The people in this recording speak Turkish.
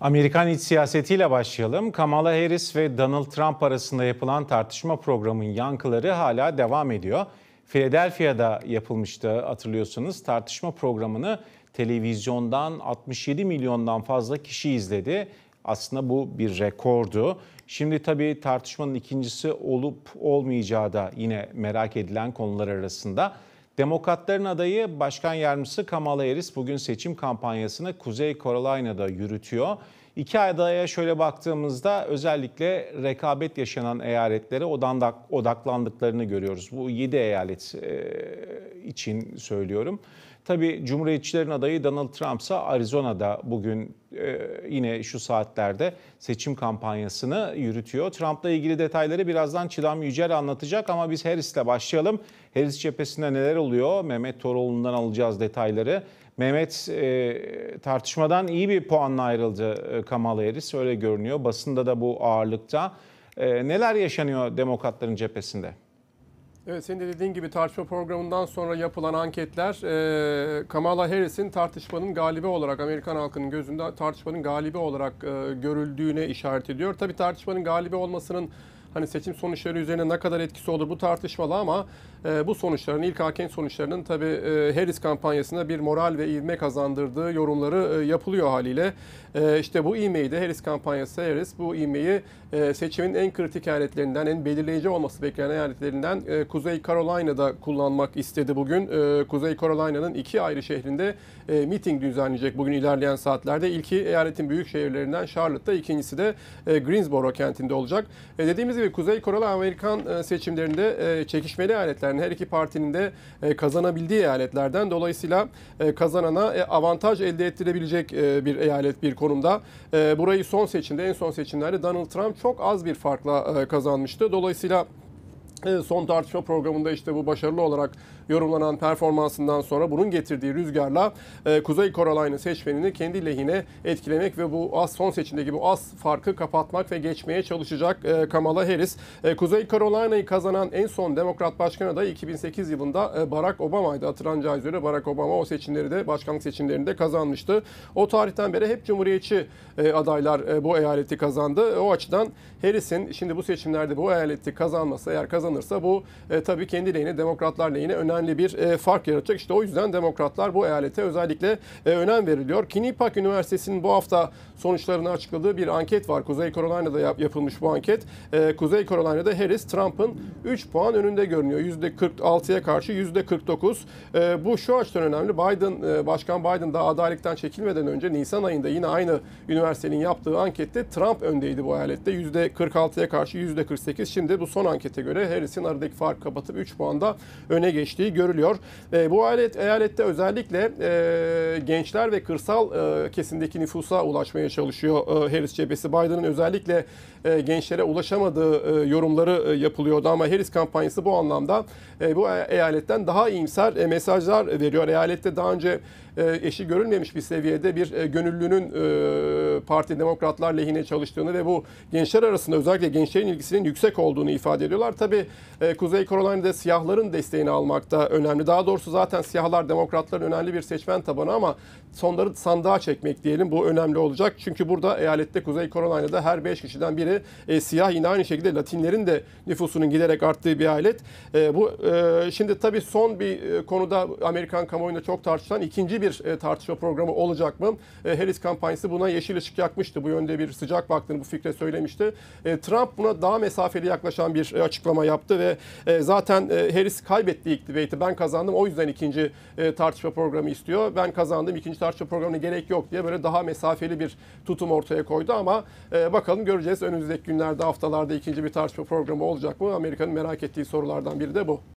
Amerikan iç siyasetiyle başlayalım. Kamala Harris ve Donald Trump arasında yapılan tartışma programının yankıları hala devam ediyor. Philadelphia'da yapılmıştı hatırlıyorsunuz. Tartışma programını televizyondan 67 milyondan fazla kişi izledi. Aslında bu bir rekordu. Şimdi tabii tartışmanın ikincisi olup olmayacağı da yine merak edilen konular arasında. Demokratların adayı Başkan Yardımcısı Kamala Harris bugün seçim kampanyasını Kuzey Carolina'da yürütüyor. İki adaya şöyle baktığımızda özellikle rekabet yaşanan eyaletlere odaklandıklarını görüyoruz. Bu 7 eyalet için söylüyorum. Tabi Cumhuriyetçilerin adayı Donald Trump ise Arizona'da bugün e, yine şu saatlerde seçim kampanyasını yürütüyor. Trump'la ilgili detayları birazdan Çilam Yücel anlatacak ama biz Harris'le başlayalım. Harris cephesinde neler oluyor? Mehmet Toroğlu'ndan alacağız detayları. Mehmet e, tartışmadan iyi bir puanla ayrıldı e, Kamala Harris öyle görünüyor. Basında da bu ağırlıkta. E, neler yaşanıyor demokratların cephesinde? Evet senin de dediğin gibi tartışma programından sonra yapılan anketler e, Kamala Harris'in tartışmanın galibi olarak Amerikan halkının gözünde tartışmanın galibi olarak e, görüldüğüne işaret ediyor. Tabii tartışmanın galibi olmasının Hani seçim sonuçları üzerine ne kadar etkisi olur bu tartışmalı ama e, bu sonuçların ilk hakem sonuçlarının tabi e, Harris kampanyasına bir moral ve ivme kazandırdığı yorumları e, yapılıyor haliyle. E, işte bu ivmeyi de Harris kampanyası Harris bu ivmeyi e, seçimin en kritik eyaletlerinden en belirleyici olması beklenen eyaletlerinden e, Kuzey Carolina'da kullanmak istedi bugün. E, Kuzey Carolina'nın iki ayrı şehrinde e, miting düzenleyecek bugün ilerleyen saatlerde. İlki eyaletin büyük şehirlerinden Charlotte'da, ikincisi de e, Greensboro kentinde olacak. E, dediğimiz gibi Kuzey Koreli Amerikan e, seçimlerinde e, çekişmeli eyaletlerin her iki partinin de e, kazanabildiği eyaletlerden dolayısıyla kazanana avantaj elde ettirebilecek bir eyalet bir konumda. Burayı son seçimde en son seçimlerde Donald Trump çok az bir farkla kazanmıştı. Dolayısıyla e, son tartışma programında işte bu başarılı olarak yorumlanan performansından sonra bunun getirdiği rüzgarla e, Kuzey Carolina seçmenini kendi lehine etkilemek ve bu az son seçimdeki bu az farkı kapatmak ve geçmeye çalışacak e, Kamala Harris. Kuzey Carolina'yı kazanan en son Demokrat Başkan adayı 2008 yılında Barack Obama'ydı. Hatırlanacağı üzere Barack Obama o seçimleri de başkanlık seçimlerinde kazanmıştı. O tarihten beri hep Cumhuriyetçi adaylar bu eyaleti kazandı. O açıdan Harris'in şimdi bu seçimlerde bu eyaleti kazanması eğer kazan kazanırsa bu e, tabii kendi lehine demokratlar lehine önemli bir e, fark yaratacak. İşte o yüzden demokratlar bu eyalete özellikle e, önem veriliyor. Kinnipak Üniversitesi'nin bu hafta sonuçlarını açıkladığı bir anket var. Kuzey Carolina'da yap, yapılmış bu anket. E, Kuzey Carolina'da Harris Trump'ın 3 puan önünde görünüyor. %46'ya karşı %49. E, bu şu açıdan önemli. Biden e, Başkan Biden daha adaylıktan çekilmeden önce Nisan ayında yine aynı üniversitenin yaptığı ankette Trump öndeydi bu eyalette. %46'ya karşı %48. Şimdi bu son ankete göre Harris'in aradaki fark kapatıp 3 puanda öne geçtiği görülüyor. E, bu eyalet, eyalette özellikle e, gençler ve kırsal e, kesimdeki nüfusa ulaşmaya çalışıyor e, Harris cephesi. Biden'ın özellikle e, gençlere ulaşamadığı e, yorumları e, yapılıyordu ama Harris kampanyası bu anlamda e, bu e, eyaletten daha iyimser e, mesajlar veriyor. Eyalette daha önce e, eşi görülmemiş bir seviyede bir e, gönüllünün e, parti demokratlar lehine çalıştığını ve bu gençler arasında özellikle gençlerin ilgisinin yüksek olduğunu ifade ediyorlar. Tabi Kuzey Carolina'da siyahların desteğini almakta önemli. Daha doğrusu zaten siyahlar demokratların önemli bir seçmen tabanı ama sonları sandığa çekmek diyelim. Bu önemli olacak. Çünkü burada eyalette Kuzey Carolina'da her 5 kişiden biri e, siyah yine aynı şekilde Latinlerin de nüfusunun giderek arttığı bir eyalet. E, bu e, şimdi tabii son bir konuda Amerikan kamuoyunda çok tartışılan ikinci bir bir e, tartışma programı olacak mı? E, Harris kampanyası buna yeşil ışık yakmıştı. Bu yönde bir sıcak baktığını bu fikre söylemişti. E, Trump buna daha mesafeli yaklaşan bir açıklama yaptı ve zaten Harris kaybetti ilk debate'i. Ben kazandım o yüzden ikinci tartışma programı istiyor. Ben kazandım ikinci tartışma programına gerek yok diye böyle daha mesafeli bir tutum ortaya koydu ama bakalım göreceğiz önümüzdeki günlerde haftalarda ikinci bir tartışma programı olacak mı? Amerika'nın merak ettiği sorulardan biri de bu.